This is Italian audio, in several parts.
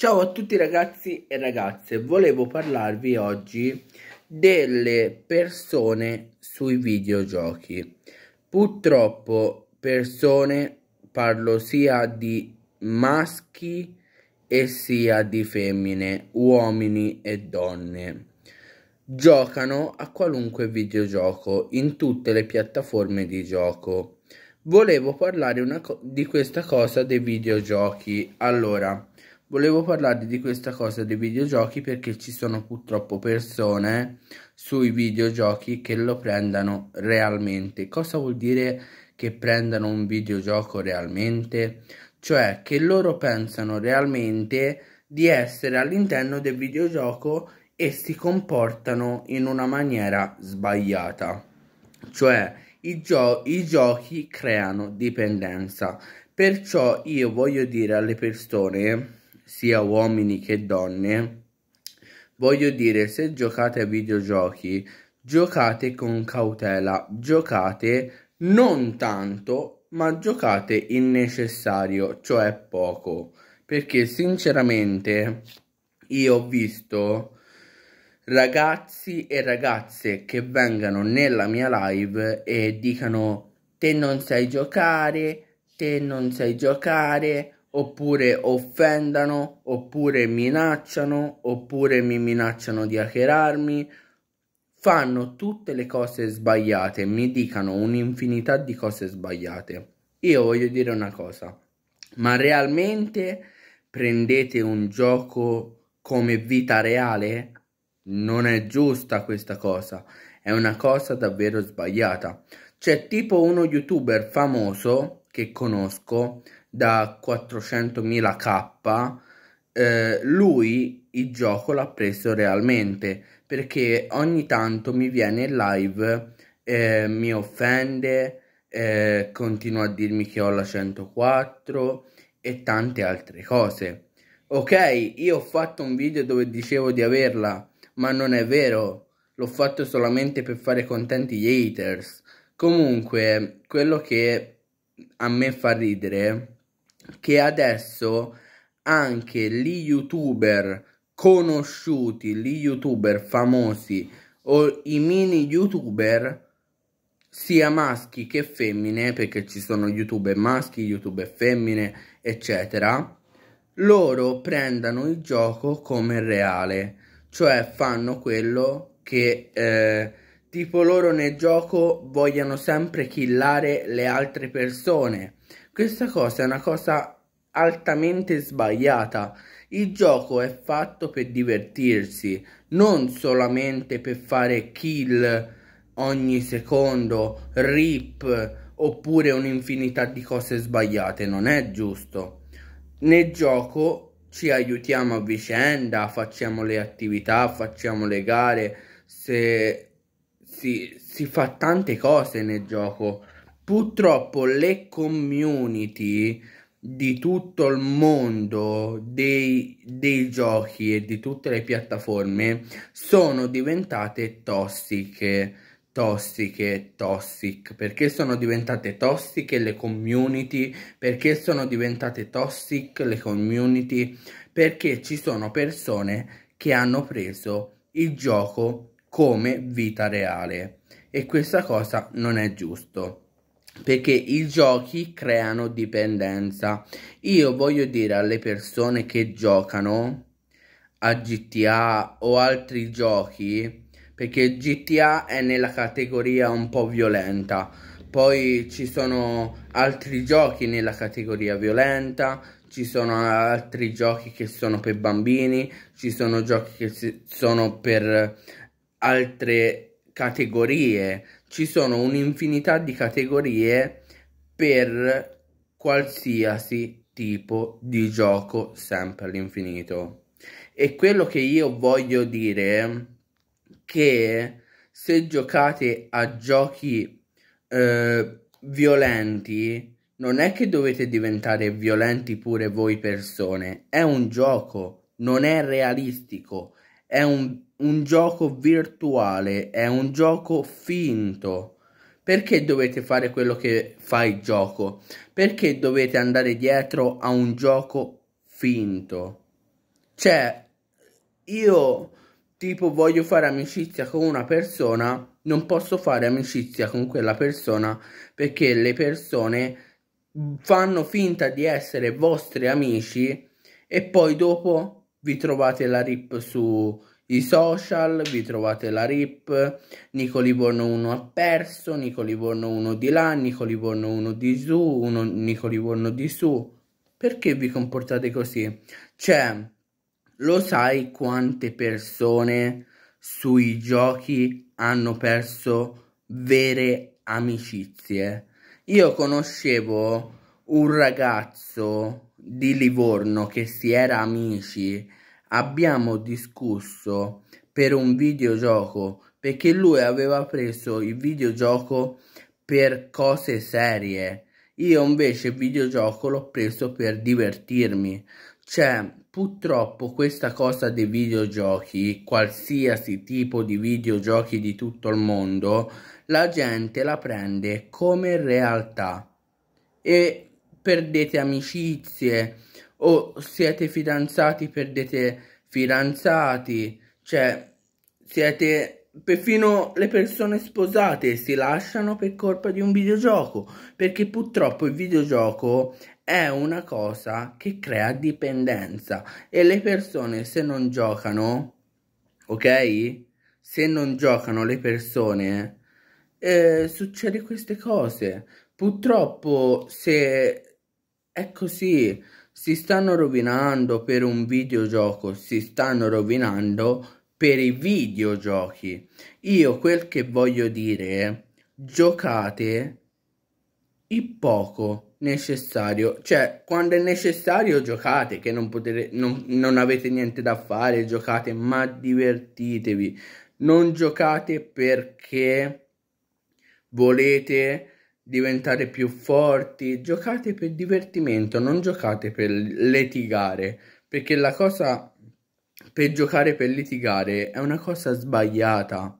Ciao a tutti ragazzi e ragazze, volevo parlarvi oggi delle persone sui videogiochi. Purtroppo persone, parlo sia di maschi e sia di femmine, uomini e donne. Giocano a qualunque videogioco in tutte le piattaforme di gioco. Volevo parlare di questa cosa dei videogiochi. Allora, Volevo parlarvi di questa cosa dei videogiochi perché ci sono purtroppo persone sui videogiochi che lo prendano realmente. Cosa vuol dire che prendano un videogioco realmente? Cioè che loro pensano realmente di essere all'interno del videogioco e si comportano in una maniera sbagliata. Cioè i, gio i giochi creano dipendenza. Perciò io voglio dire alle persone sia uomini che donne, voglio dire, se giocate a videogiochi, giocate con cautela, giocate non tanto, ma giocate il necessario, cioè poco. Perché sinceramente io ho visto ragazzi e ragazze che vengano nella mia live e dicano te non sai giocare, te non sai giocare, oppure offendano, oppure minacciano, oppure mi minacciano di hackerarmi, fanno tutte le cose sbagliate, mi dicano un'infinità di cose sbagliate. Io voglio dire una cosa, ma realmente prendete un gioco come vita reale? Non è giusta questa cosa, è una cosa davvero sbagliata. C'è tipo uno youtuber famoso che conosco da 400.000 K, eh, lui il gioco l'ha preso realmente perché ogni tanto mi viene in live, eh, mi offende, eh, continua a dirmi che ho la 104 e tante altre cose. Ok, io ho fatto un video dove dicevo di averla, ma non è vero, l'ho fatto solamente per fare contenti gli haters. Comunque, quello che a me fa ridere che adesso anche gli youtuber conosciuti, gli youtuber famosi o i mini youtuber sia maschi che femmine perché ci sono youtuber maschi, youtuber femmine eccetera loro prendano il gioco come reale cioè fanno quello che eh, tipo loro nel gioco vogliono sempre killare le altre persone questa cosa è una cosa altamente sbagliata. Il gioco è fatto per divertirsi, non solamente per fare kill ogni secondo, rip oppure un'infinità di cose sbagliate, non è giusto. Nel gioco ci aiutiamo a vicenda, facciamo le attività, facciamo le gare, se si, si fa tante cose nel gioco purtroppo le community di tutto il mondo dei, dei, giochi e di tutte le piattaforme sono diventate tossiche tossiche tossic perché sono diventate tossiche le community perché sono diventate tossic le community perché ci sono persone che hanno preso il gioco come vita reale e questa cosa non è giusto perché i giochi creano dipendenza. Io voglio dire alle persone che giocano a GTA o altri giochi, perché GTA è nella categoria un po' violenta, poi ci sono altri giochi nella categoria violenta, ci sono altri giochi che sono per bambini, ci sono giochi che sono per altre categorie, ci sono un'infinità di categorie per qualsiasi tipo di gioco sempre all'infinito. E quello che io voglio dire è che se giocate a giochi eh, violenti non è che dovete diventare violenti pure voi persone, è un gioco, non è realistico, è un un gioco virtuale, è un gioco finto. Perché dovete fare quello che fa il gioco? Perché dovete andare dietro a un gioco finto? Cioè, io tipo voglio fare amicizia con una persona, non posso fare amicizia con quella persona perché le persone fanno finta di essere vostri amici e poi dopo vi trovate la rip su, i social, vi trovate la RIP, Nicoli Borno 1 ha perso, Nicoli Borno 1 di là, Nicoli Borno 1 di su, 1 Nicoli Borno di su. Perché vi comportate così? Cioè, lo sai quante persone sui giochi hanno perso vere amicizie? Io conoscevo un ragazzo di Livorno che si era amici abbiamo discusso per un videogioco perché lui aveva preso il videogioco per cose serie. Io invece il videogioco l'ho preso per divertirmi. Cioè, purtroppo questa cosa dei videogiochi, qualsiasi tipo di videogiochi di tutto il mondo, la gente la prende come realtà. E perdete amicizie, o siete fidanzati perdete fidanzati, cioè siete perfino le persone sposate si lasciano per colpa di un videogioco, perché purtroppo il videogioco è una cosa che crea dipendenza e le persone se non giocano, ok? Se non giocano le persone eh, succede queste cose. Purtroppo se è così si stanno rovinando per un videogioco, si stanno rovinando per i videogiochi. Io quel che voglio dire è giocate il poco necessario, cioè quando è necessario giocate che non, potete, non, non avete niente da fare, giocate ma divertitevi, non giocate perché volete diventare più forti, giocate per divertimento, non giocate per litigare, perché la cosa per giocare per litigare è una cosa sbagliata.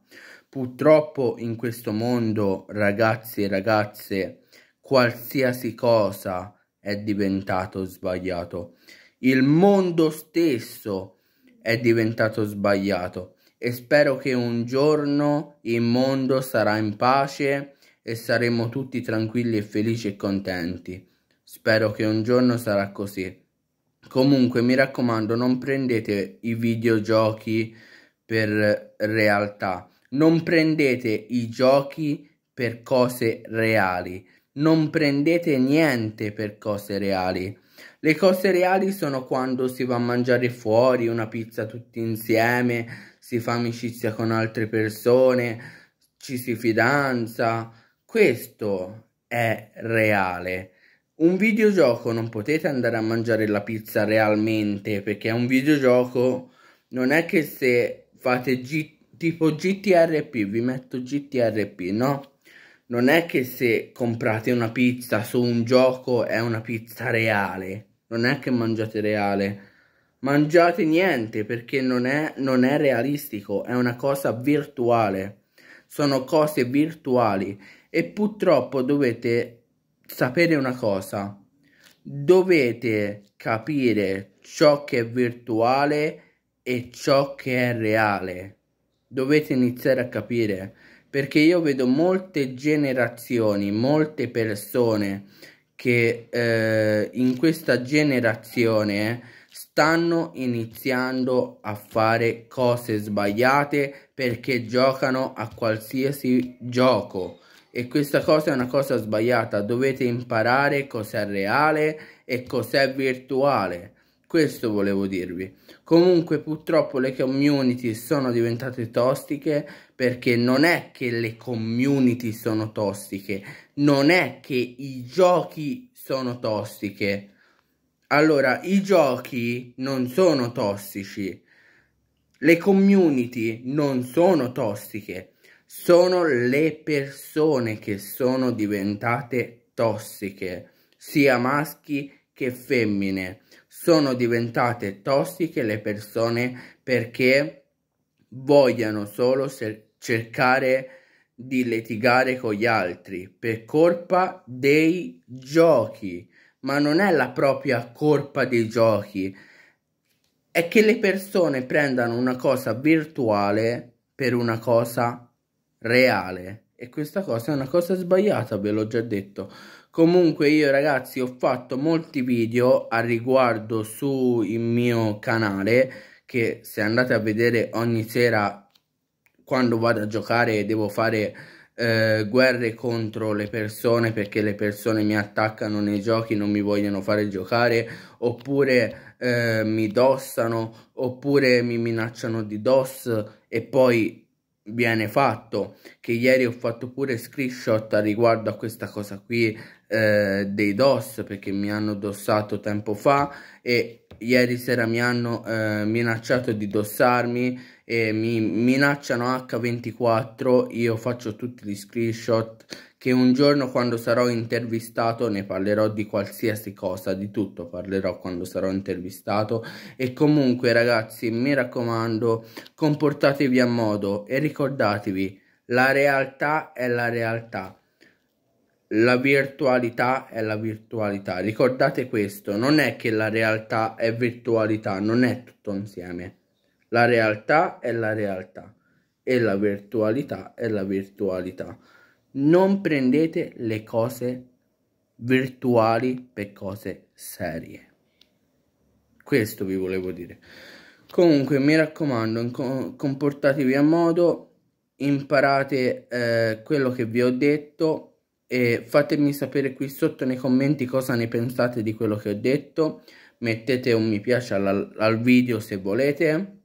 Purtroppo in questo mondo, ragazzi e ragazze, qualsiasi cosa è diventato sbagliato. Il mondo stesso è diventato sbagliato e spero che un giorno il mondo sarà in pace e saremo tutti tranquilli e felici e contenti. Spero che un giorno sarà così. Comunque mi raccomando non prendete i videogiochi per realtà, non prendete i giochi per cose reali, non prendete niente per cose reali. Le cose reali sono quando si va a mangiare fuori una pizza tutti insieme, si fa amicizia con altre persone, ci si fidanza, questo è reale. Un videogioco non potete andare a mangiare la pizza realmente perché è un videogioco. Non è che se fate G tipo GTRP, vi metto GTRP, no? Non è che se comprate una pizza su un gioco è una pizza reale. Non è che mangiate reale. Mangiate niente perché non è, non è realistico, è una cosa virtuale. Sono cose virtuali e purtroppo dovete sapere una cosa dovete capire ciò che è virtuale e ciò che è reale dovete iniziare a capire perché io vedo molte generazioni molte persone che eh, in questa generazione stanno iniziando a fare cose sbagliate perché giocano a qualsiasi gioco e questa cosa è una cosa sbagliata dovete imparare cos'è reale e cos'è virtuale questo volevo dirvi comunque purtroppo le community sono diventate tossiche perché non è che le community sono tossiche non è che i giochi sono tossiche allora i giochi non sono tossici le community non sono tossiche sono le persone che sono diventate tossiche, sia maschi che femmine. Sono diventate tossiche le persone perché vogliono solo cercare di litigare con gli altri per colpa dei giochi, ma non è la propria colpa dei giochi, è che le persone prendano una cosa virtuale per una cosa reale. E questa cosa è una cosa sbagliata, ve l'ho già detto. Comunque io ragazzi ho fatto molti video a riguardo sul mio canale che se andate a vedere ogni sera quando vado a giocare devo fare eh, guerre contro le persone perché le persone mi attaccano nei giochi, non mi vogliono fare giocare, oppure eh, mi dossano, oppure mi minacciano di DOS e poi viene fatto che ieri ho fatto pure screenshot riguardo a questa cosa qui eh, dei DOS perché mi hanno dossato tempo fa e ieri sera mi hanno eh, minacciato di dossarmi e mi minacciano H24 io faccio tutti gli screenshot che un giorno quando sarò intervistato ne parlerò di qualsiasi cosa, di tutto parlerò quando sarò intervistato e comunque ragazzi mi raccomando comportatevi a modo e ricordatevi la realtà è la realtà. La virtualità è la virtualità. Ricordate questo, non è che la realtà è virtualità, non è tutto insieme. La realtà è la realtà e la virtualità è la virtualità non prendete le cose virtuali per cose serie. Questo vi volevo dire. Comunque, mi raccomando, comportatevi a modo, imparate eh, quello che vi ho detto e fatemi sapere qui sotto nei commenti cosa ne pensate di quello che ho detto. Mettete un mi piace al, al video se volete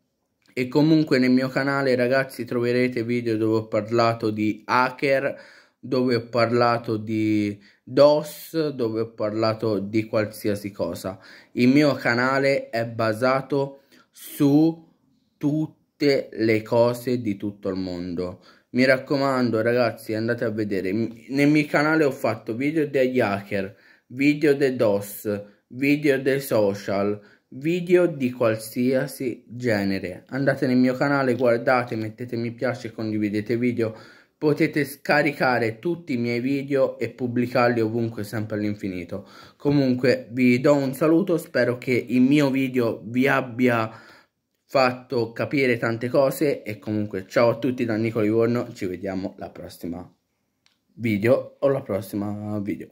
e comunque nel mio canale ragazzi troverete video dove ho parlato di hacker dove ho parlato di DOS, dove ho parlato di qualsiasi cosa. Il mio canale è basato su tutte le cose di tutto il mondo. Mi raccomando ragazzi andate a vedere, nel mio canale ho fatto video degli hacker, video dei DOS, video dei social, video di qualsiasi genere. Andate nel mio canale, guardate, mettete mi piace, condividete video. Potete scaricare tutti i miei video e pubblicarli ovunque, sempre all'infinito. Comunque vi do un saluto, spero che il mio video vi abbia fatto capire tante cose e comunque ciao a tutti da Nico Livorno, ci vediamo la prossima video o la prossima video.